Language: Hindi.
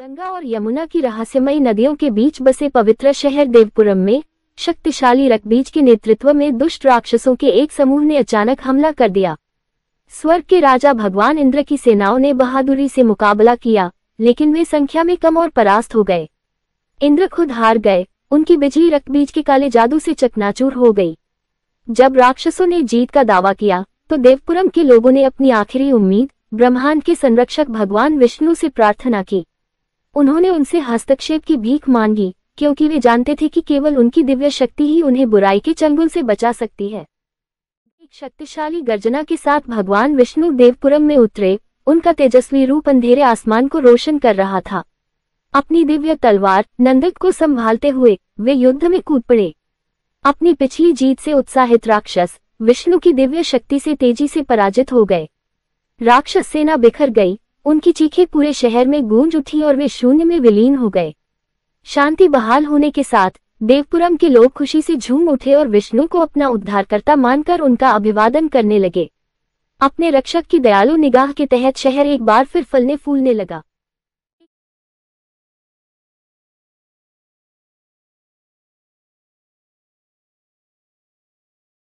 गंगा और यमुना की रहस्यमयी नदियों के बीच बसे पवित्र शहर देवपुरम में शक्तिशाली रकबीज के नेतृत्व में दुष्ट राक्षसों के एक समूह ने अचानक हमला कर दिया स्वर्ग के राजा भगवान इंद्र की सेनाओं ने बहादुरी से मुकाबला किया लेकिन वे संख्या में कम और परास्त हो गए इंद्र खुद हार गए उनकी बिजली रकबीज के काले जादू से चकनाचूर हो गई जब राक्षसों ने जीत का दावा किया तो देवपुरम के लोगों ने अपनी आखिरी उम्मीद ब्रह्मांड के संरक्षक भगवान विष्णु से प्रार्थना की उन्होंने उनसे हस्तक्षेप की भीख मांगी क्योंकि वे जानते थे कि केवल उनकी दिव्य शक्ति ही उन्हें बुराई के चंगुल से बचा सकती है एक शक्तिशाली गर्जना के साथ भगवान विष्णु देवपुरम में उतरे उनका तेजस्वी रूप अंधेरे आसमान को रोशन कर रहा था अपनी दिव्य तलवार नंदक को संभालते हुए वे युद्ध में कूद पड़े अपनी पिछली जीत से उत्साहित राक्षस विष्णु की दिव्य शक्ति से तेजी से पराजित हो गए राक्षस सेना बिखर गई उनकी चीखें पूरे शहर में गूंज उठी और वे शून्य में विलीन हो गए शांति बहाल होने के साथ देवपुरम के लोग खुशी से झूम उठे और विष्णु को अपना उद्धारकर्ता मानकर उनका अभिवादन करने लगे अपने रक्षक की दयालु निगाह के तहत शहर एक बार फिर फलने फूलने लगा